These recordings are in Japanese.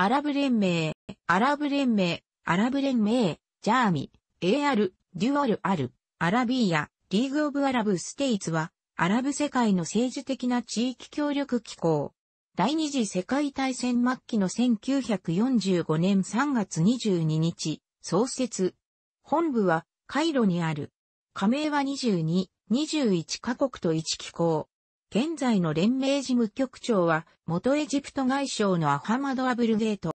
アラブ連盟、アラブ連盟、アラブ連盟、ジャーミ、AR、デュアルアル、アラビーやリーグオブアラブステイツは、アラブ世界の政治的な地域協力機構。第二次世界大戦末期の1945年3月22日、創設。本部は、カイロにある。加盟は22、21カ国と1機構。現在の連盟事務局長は、元エジプト外相のアハマド・アブルゲート。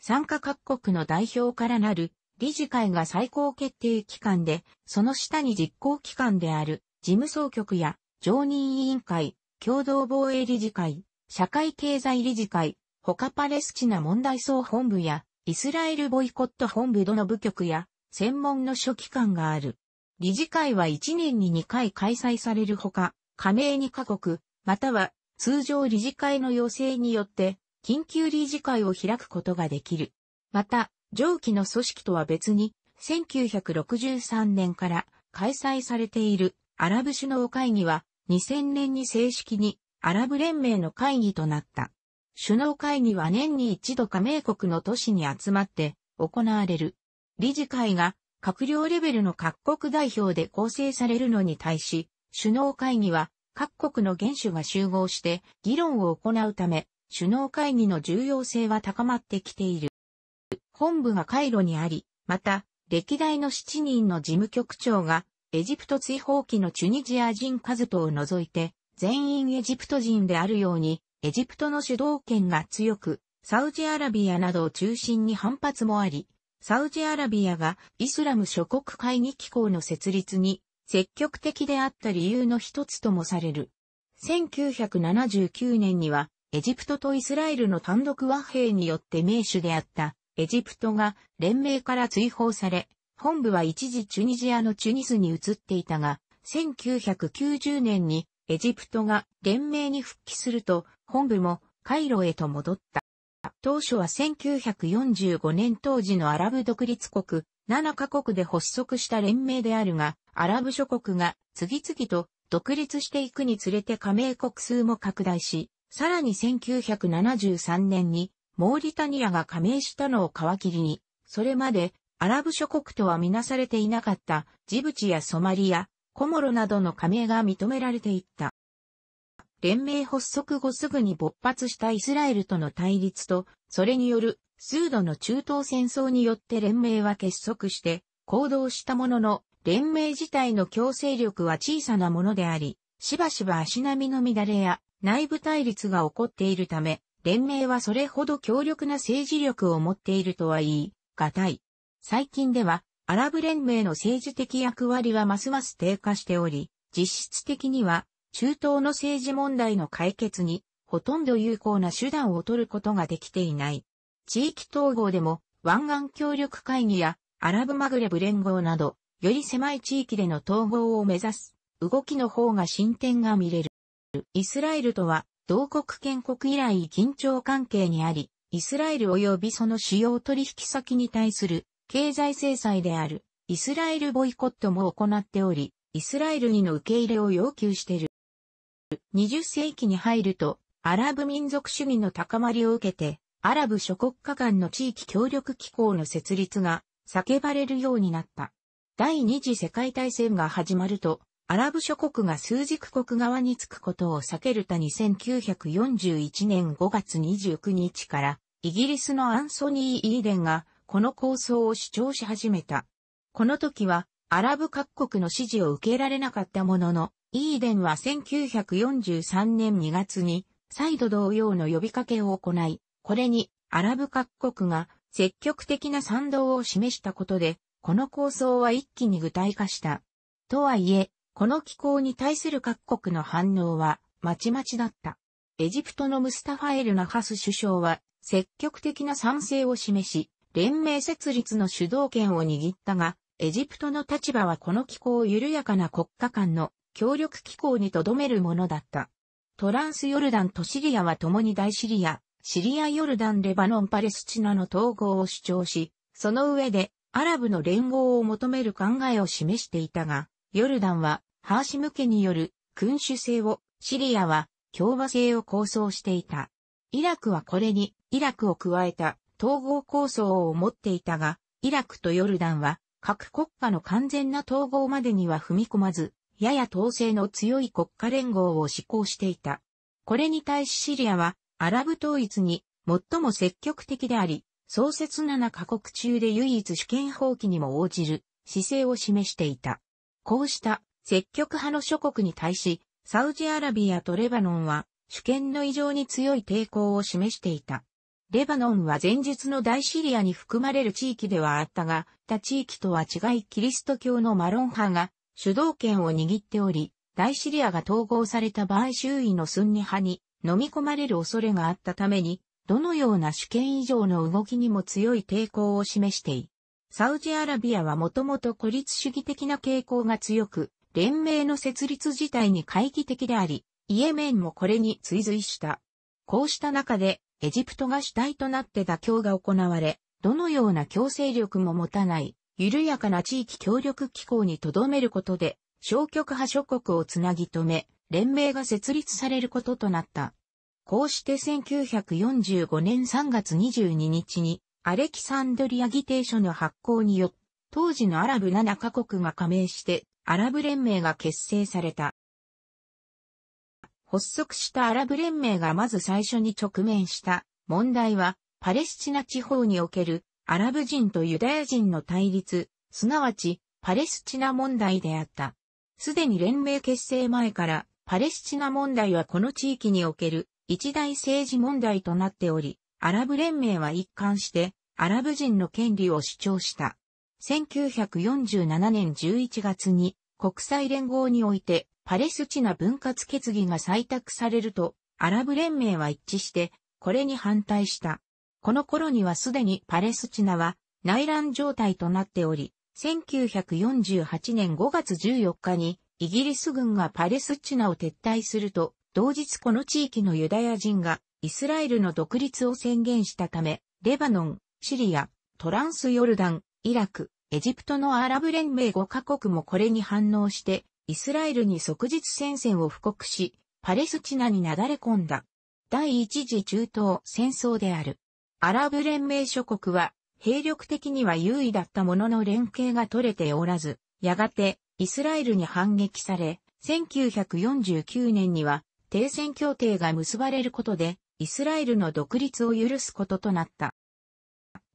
参加各国の代表からなる理事会が最高決定機関で、その下に実行機関である事務総局や常任委員会、共同防衛理事会、社会経済理事会、他パレスチナ問題総本部やイスラエルボイコット本部どの部局や専門の諸機関がある。理事会は1年に2回開催されるほか、加盟2カ国、または通常理事会の要請によって緊急理事会を開くことができる。また、上記の組織とは別に、1963年から開催されているアラブ首脳会議は2000年に正式にアラブ連盟の会議となった。首脳会議は年に一度加盟国の都市に集まって行われる。理事会が閣僚レベルの各国代表で構成されるのに対し、首脳会議は各国の元首が集合して議論を行うため、首脳会議の重要性は高まってきている。本部がカイロにあり、また、歴代の7人の事務局長が、エジプト追放期のチュニジア人カズトを除いて、全員エジプト人であるように、エジプトの主導権が強く、サウジアラビアなどを中心に反発もあり、サウジアラビアがイスラム諸国会議機構の設立に積極的であった理由の一つともされる。1979年には、エジプトとイスラエルの単独和平によって名手であった、エジプトが連盟から追放され、本部は一時チュニジアのチュニスに移っていたが、1990年にエジプトが連盟に復帰すると、本部もカイロへと戻った。当初は1945年当時のアラブ独立国、7カ国で発足した連盟であるが、アラブ諸国が次々と独立していくにつれて加盟国数も拡大し、さらに1973年にモーリタニアが加盟したのを皮切りに、それまでアラブ諸国とはみなされていなかったジブチやソマリア、コモロなどの加盟が認められていった。連盟発足後すぐに勃発したイスラエルとの対立と、それによる数度の中東戦争によって連盟は結束して行動したものの、連盟自体の強制力は小さなものであり、しばしば足並みの乱れや内部対立が起こっているため、連盟はそれほど強力な政治力を持っているとは言い、がたい。最近では、アラブ連盟の政治的役割はますます低下しており、実質的には、中東の政治問題の解決に、ほとんど有効な手段を取ることができていない。地域統合でも湾岸協力会議やアラブマグレブ連合など、より狭い地域での統合を目指す動きの方が進展が見れる。イスラエルとは同国建国以来緊張関係にあり、イスラエル及びその主要取引先に対する経済制裁であるイスラエルボイコットも行っており、イスラエルにの受け入れを要求している。20世紀に入ると、アラブ民族主義の高まりを受けて、アラブ諸国家間の地域協力機構の設立が叫ばれるようになった。第二次世界大戦が始まると、アラブ諸国が数軸国側につくことを避けるたに1941年5月29日から、イギリスのアンソニー・イーデンが、この構想を主張し始めた。この時は、アラブ各国の支持を受けられなかったものの、イーデンは1943年2月に、再度同様の呼びかけを行い、これにアラブ各国が積極的な賛同を示したことで、この構想は一気に具体化した。とはいえ、この機構に対する各国の反応は、まちまちだった。エジプトのムスタファエル・ナハス首相は、積極的な賛成を示し、連盟設立の主導権を握ったが、エジプトの立場はこの機構を緩やかな国家間の協力機構に留めるものだった。トランスヨルダンとシリアは共に大シリアシリア・ヨルダン・レバノン・パレスチナの統合を主張し、その上でアラブの連合を求める考えを示していたが、ヨルダンはハーシム家による君主制を、シリアは共和制を構想していた。イラクはこれにイラクを加えた統合構想を持っていたが、イラクとヨルダンは各国家の完全な統合までには踏み込まず、やや統制の強い国家連合を施行していた。これに対しシリアはアラブ統一に最も積極的であり、創設7カ国中で唯一主権放棄にも応じる姿勢を示していた。こうした積極派の諸国に対し、サウジアラビアとレバノンは主権の異常に強い抵抗を示していた。レバノンは前述の大シリアに含まれる地域ではあったが、他地域とは違いキリスト教のマロン派が主導権を握っており、大シリアが統合された場合周囲のスンニ派に飲み込まれる恐れがあったために、どのような主権以上の動きにも強い抵抗を示してい。サウジアラビアはもともと孤立主義的な傾向が強く、連盟の設立自体に懐疑的であり、イエメンもこれに追随した。こうした中で、エジプトが主体となって妥協が行われ、どのような強制力も持たない、緩やかな地域協力機構に留めることで、消極派諸国をつなぎ止め、連盟が設立されることとなった。こうして1945年3月22日にアレキサンドリア議定書の発行によって当時のアラブ7カ国が加盟してアラブ連盟が結成された。発足したアラブ連盟がまず最初に直面した問題はパレスチナ地方におけるアラブ人とユダヤ人の対立、すなわちパレスチナ問題であった。すでに連盟結成前からパレスチナ問題はこの地域における一大政治問題となっており、アラブ連盟は一貫してアラブ人の権利を主張した。1947年11月に国際連合においてパレスチナ分割決議が採択されると、アラブ連盟は一致して、これに反対した。この頃にはすでにパレスチナは内乱状態となっており、1948年5月14日にイギリス軍がパレスチナを撤退すると、同日この地域のユダヤ人がイスラエルの独立を宣言したため、レバノン、シリア、トランスヨルダン、イラク、エジプトのアラブ連盟5カ国もこれに反応して、イスラエルに即日戦線を布告し、パレスチナになだれ込んだ。第一次中東戦争である。アラブ連盟諸国は、兵力的には優位だったものの連携が取れておらず、やがてイスラエルに反撃され、1949年には停戦協定が結ばれることで、イスラエルの独立を許すこととなった。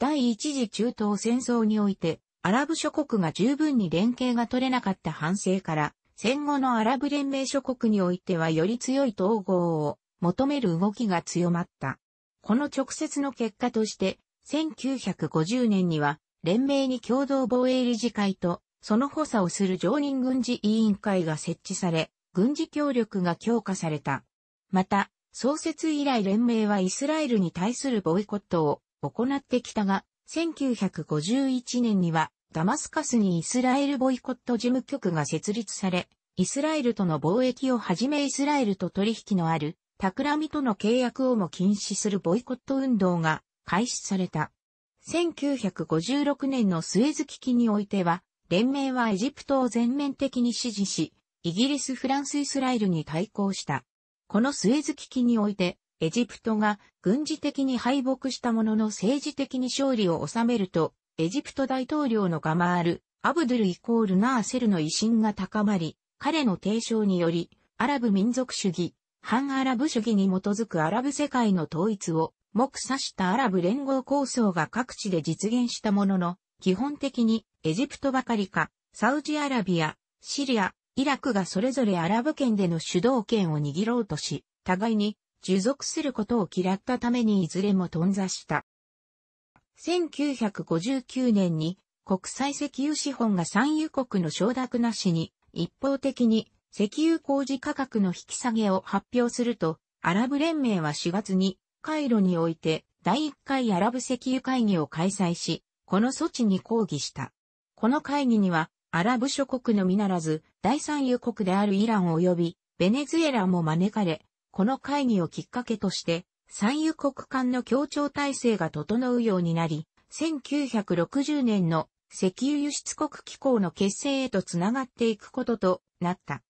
第一次中東戦争において、アラブ諸国が十分に連携が取れなかった反省から、戦後のアラブ連盟諸国においてはより強い統合を求める動きが強まった。この直接の結果として、1950年には連盟に共同防衛理事会とその補佐をする常任軍事委員会が設置され、軍事協力が強化された。また、創設以来連盟はイスラエルに対するボイコットを行ってきたが、1951年にはダマスカスにイスラエルボイコット事務局が設立され、イスラエルとの貿易をはじめイスラエルと取引のある、企みとの契約をも禁止するボイコット運動が開始された。1956年のスエズ危機においては、連盟はエジプトを全面的に支持し、イギリス、フランス、イスラエルに対抗した。このスエズ危機において、エジプトが軍事的に敗北したものの政治的に勝利を収めると、エジプト大統領のガマール、アブドゥルイコールナーセルの威信が高まり、彼の提唱により、アラブ民族主義、反アラブ主義に基づくアラブ世界の統一を目指したアラブ連合構想が各地で実現したものの、基本的にエジプトばかりか、サウジアラビア、シリア、イラクがそれぞれアラブ圏での主導権を握ろうとし、互いに従属することを嫌ったためにいずれも頓挫した。1959年に国際石油資本が産油国の承諾なしに一方的に石油工事価格の引き下げを発表すると、アラブ連盟は4月にカイロにおいて第1回アラブ石油会議を開催し、この措置に抗議した。この会議には、アラブ諸国のみならず、第三油国であるイラン及び、ベネズエラも招かれ、この会議をきっかけとして、産油国間の協調体制が整うようになり、1960年の石油輸出国機構の結成へとつながっていくこととなった。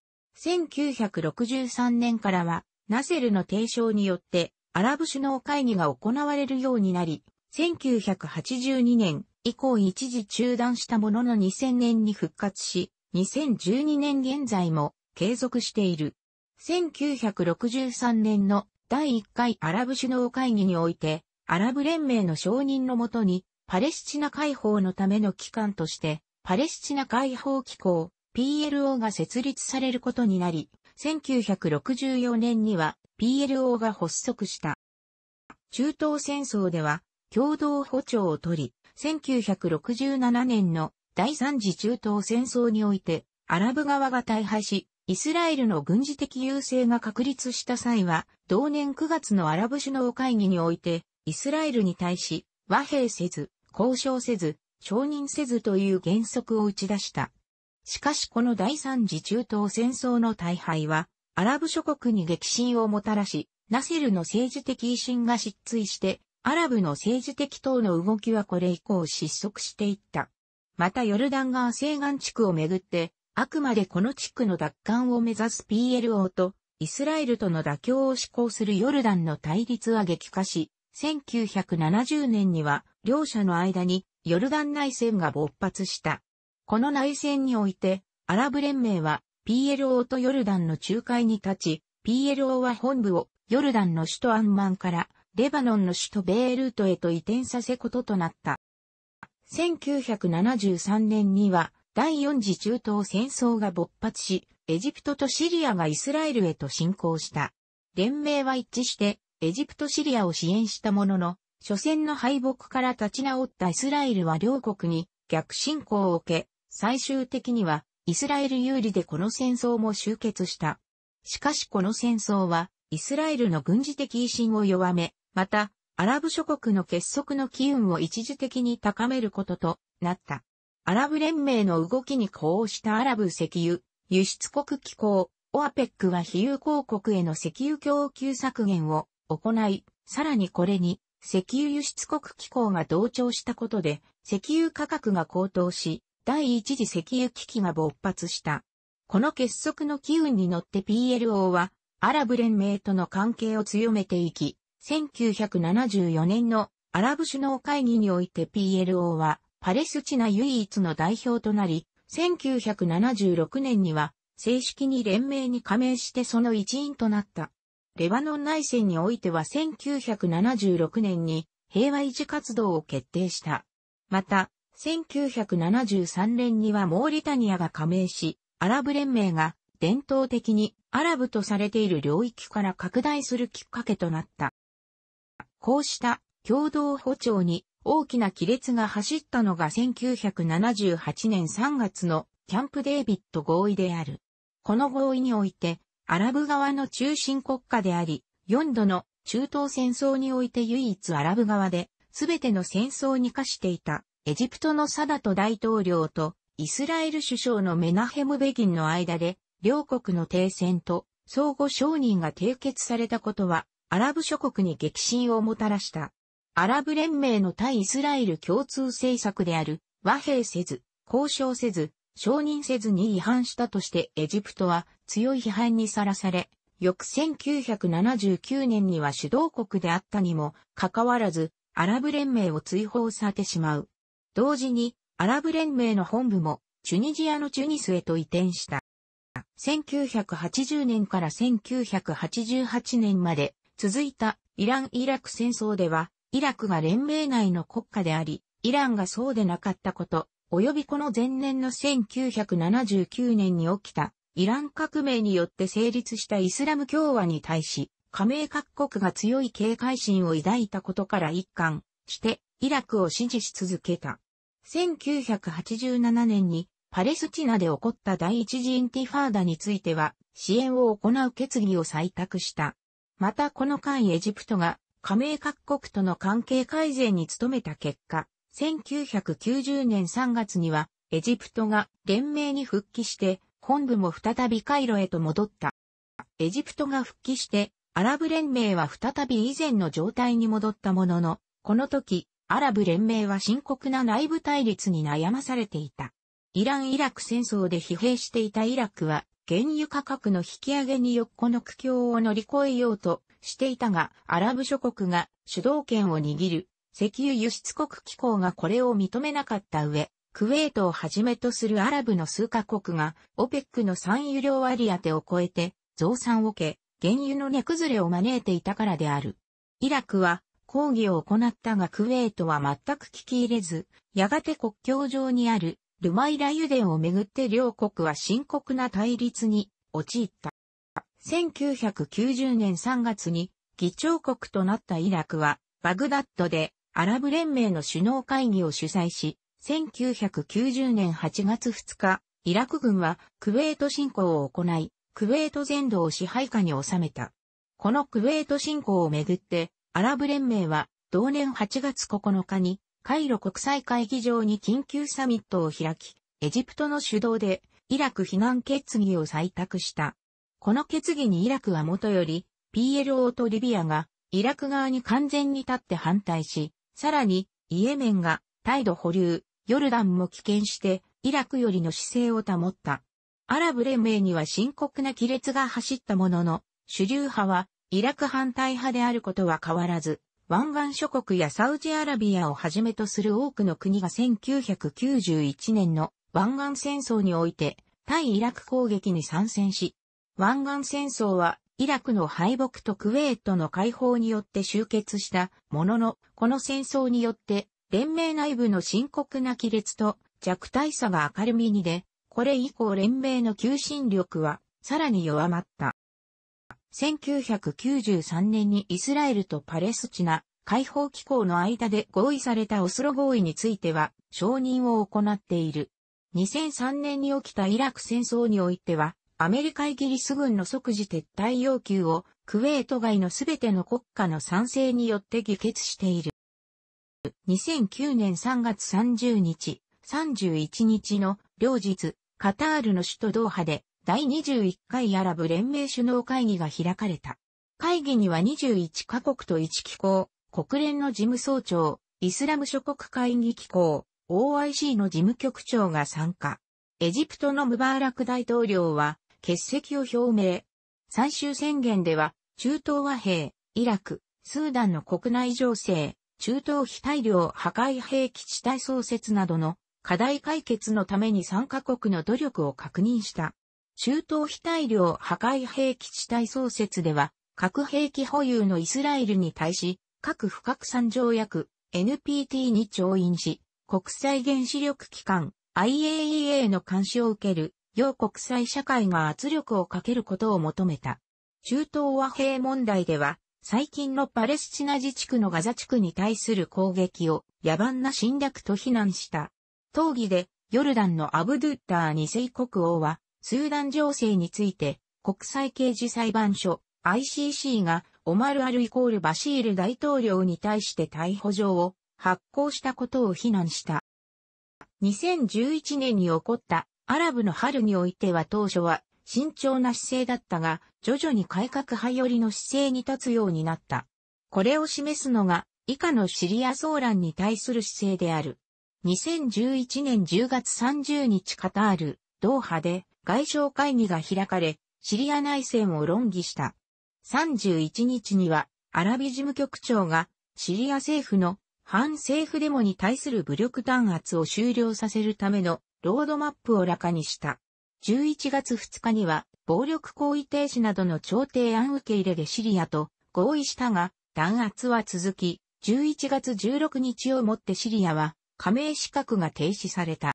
1963年からは、ナセルの提唱によって、アラブ首脳会議が行われるようになり、1982年、以降一時中断したものの2000年に復活し、2012年現在も継続している。1963年の第1回アラブ首脳会議において、アラブ連盟の承認のもとに、パレスチナ解放のための機関として、パレスチナ解放機構、PLO が設立されることになり、1964年には PLO が発足した。中東戦争では、共同歩調を取り、1967年の第三次中東戦争において、アラブ側が大敗し、イスラエルの軍事的優勢が確立した際は、同年9月のアラブ首脳会議において、イスラエルに対し、和平せず、交渉せず、承認せずという原則を打ち出した。しかしこの第三次中東戦争の大敗は、アラブ諸国に激震をもたらし、ナセルの政治的威信が失墜して、アラブの政治的等の動きはこれ以降失速していった。またヨルダン川西岸地区をめぐって、あくまでこの地区の奪還を目指す PLO と、イスラエルとの妥協を施行するヨルダンの対立は激化し、1970年には両者の間にヨルダン内戦が勃発した。この内戦において、アラブ連盟は PLO とヨルダンの仲介に立ち、PLO は本部をヨルダンの首都アンマンからレバノンの首都ベールートへと移転させこととなった。1973年には第4次中東戦争が勃発し、エジプトとシリアがイスラエルへと侵攻した。連盟は一致してエジプトシリアを支援したものの、初戦の敗北から立ち直ったイスラエルは両国に逆進行を受け、最終的にはイスラエル有利でこの戦争も終結した。しかしこの戦争はイスラエルの軍事的威信を弱め、また、アラブ諸国の結束の機運を一時的に高めることとなった。アラブ連盟の動きに呼応したアラブ石油、輸出国機構、オアペックは非友好国への石油供給削減を行い、さらにこれに石油輸出国機構が同調したことで、石油価格が高騰し、第一次石油危機が勃発した。この結束の機運に乗って PLO は、アラブ連盟との関係を強めていき、1974年のアラブ首脳会議において PLO はパレスチナ唯一の代表となり、1976年には正式に連盟に加盟してその一員となった。レバノン内戦においては1976年に平和維持活動を決定した。また、1973年にはモーリタニアが加盟し、アラブ連盟が伝統的にアラブとされている領域から拡大するきっかけとなった。こうした共同歩調に大きな亀裂が走ったのが1978年3月のキャンプデービット合意である。この合意において、アラブ側の中心国家であり、4度の中東戦争において唯一アラブ側で、全ての戦争に課していた、エジプトのサダト大統領と、イスラエル首相のメナヘム・ベギンの間で、両国の停戦と相互承認が締結されたことは、アラブ諸国に激震をもたらした。アラブ連盟の対イスラエル共通政策である和平せず、交渉せず、承認せずに違反したとしてエジプトは強い批判にさらされ、翌1979年には主導国であったにもかかわらず、アラブ連盟を追放されてしまう。同時に、アラブ連盟の本部も、チュニジアのチュニスへと移転した。1980年から1988年まで、続いたイラン・イラク戦争では、イラクが連盟内の国家であり、イランがそうでなかったこと、及びこの前年の1979年に起きた、イラン革命によって成立したイスラム共和に対し、加盟各国が強い警戒心を抱いたことから一貫して、イラクを支持し続けた。1987年にパレスチナで起こった第一次インティファーダについては支援を行う決議を採択した。またこの間エジプトが加盟各国との関係改善に努めた結果、1990年3月にはエジプトが連盟に復帰して本部も再びカイロへと戻った。エジプトが復帰してアラブ連盟は再び以前の状態に戻ったものの、この時アラブ連盟は深刻な内部対立に悩まされていた。イラン・イラク戦争で疲弊していたイラクは原油価格の引き上げによっこの苦境を乗り越えようとしていたが、アラブ諸国が主導権を握る石油輸出国機構がこれを認めなかった上、クウェートをはじめとするアラブの数カ国がオペックの産油量割当を超えて増産を受け、原油の値崩れを招いていたからである。イラクは抗議を行ったがクウェートは全く聞き入れず、やがて国境上にあるルマイラ油田をめぐって両国は深刻な対立に陥った。1990年3月に議長国となったイラクはバグダッドでアラブ連盟の首脳会議を主催し、1990年8月2日、イラク軍はクウェート侵攻を行い、クウェート全土を支配下に収めた。このクウェート侵攻をめぐって、アラブ連盟は同年8月9日にカイロ国際会議場に緊急サミットを開き、エジプトの主導でイラク非難決議を採択した。この決議にイラクはもとより、PLO とリビアがイラク側に完全に立って反対し、さらにイエメンが態度保留、ヨルダンも棄権してイラクよりの姿勢を保った。アラブ連盟には深刻な亀裂が走ったものの、主流派はイラク反対派であることは変わらず、湾岸諸国やサウジアラビアをはじめとする多くの国が1991年の湾岸戦争において対イラク攻撃に参戦し、湾岸戦争はイラクの敗北とクウェートの解放によって終結したものの、この戦争によって連盟内部の深刻な亀裂と弱体差が明るみにで、これ以降連盟の求心力はさらに弱まった。1993年にイスラエルとパレスチナ解放機構の間で合意されたオスロ合意については承認を行っている。2003年に起きたイラク戦争においては、アメリカイギリス軍の即時撤退要求をクウェート外のすべての国家の賛成によって議決している。2009年3月30日、31日の両日、カタールの首都ドーハで第21回アラブ連盟首脳会議が開かれた。会議には21カ国と1機構、国連の事務総長、イスラム諸国会議機構、OIC の事務局長が参加。エジプトのムバーラク大統領は欠席を表明。最終宣言では、中東和平、イラク、スーダンの国内情勢、中東非大量破壊兵器地帯創設などの課題解決のために3カ国の努力を確認した。中東非大量破壊兵器地帯創設では、核兵器保有のイスラエルに対し、核不拡散条約 NPT に調印し、国際原子力機関 IAEA の監視を受ける、要国際社会が圧力をかけることを求めた。中東和平問題では、最近のパレスチナ自治区のガザ地区に対する攻撃を野蛮な侵略と非難した。討議で、ヨルダンのアブドゥッター2世国王は、スーダン情勢について、国際刑事裁判所 ICC がオマル・アルイコール・バシール大統領に対して逮捕状を発行したことを非難した。2011年に起こったアラブの春においては当初は慎重な姿勢だったが、徐々に改革派寄りの姿勢に立つようになった。これを示すのが以下のシリア騒乱に対する姿勢である。2011年10月30日カタール、ドーハで外相会議が開かれ、シリア内戦を論議した。31日には、アラビ事務局長が、シリア政府の反政府デモに対する武力弾圧を終了させるためのロードマップを羅下にした。11月2日には、暴力行為停止などの調停案受け入れでシリアと合意したが、弾圧は続き、11月16日をもってシリアは加盟資格が停止された。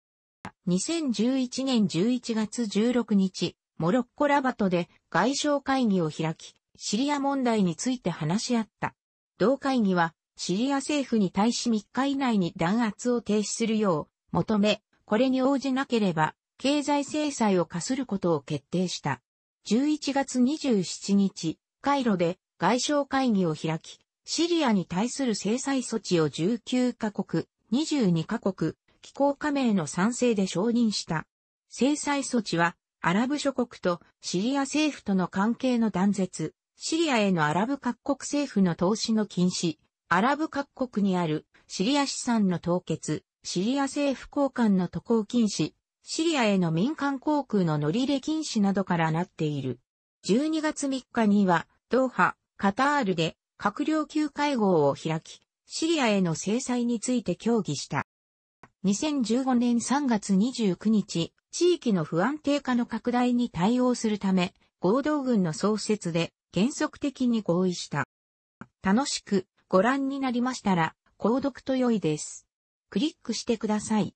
2011年11月16日、モロッコラバトで外相会議を開き、シリア問題について話し合った。同会議は、シリア政府に対し3日以内に弾圧を停止するよう求め、これに応じなければ、経済制裁を課することを決定した。11月27日、カイロで外相会議を開き、シリアに対する制裁措置を19カ国、22カ国、機構加盟の賛成で承認した。制裁措置は、アラブ諸国とシリア政府との関係の断絶、シリアへのアラブ各国政府の投資の禁止、アラブ各国にあるシリア資産の凍結、シリア政府交換の渡航禁止、シリアへの民間航空の乗り入れ禁止などからなっている。12月3日には、ドーハ、カタールで閣僚級会合を開き、シリアへの制裁について協議した。2015年3月29日、地域の不安定化の拡大に対応するため、合同軍の創設で原則的に合意した。楽しくご覧になりましたら、購読と良いです。クリックしてください。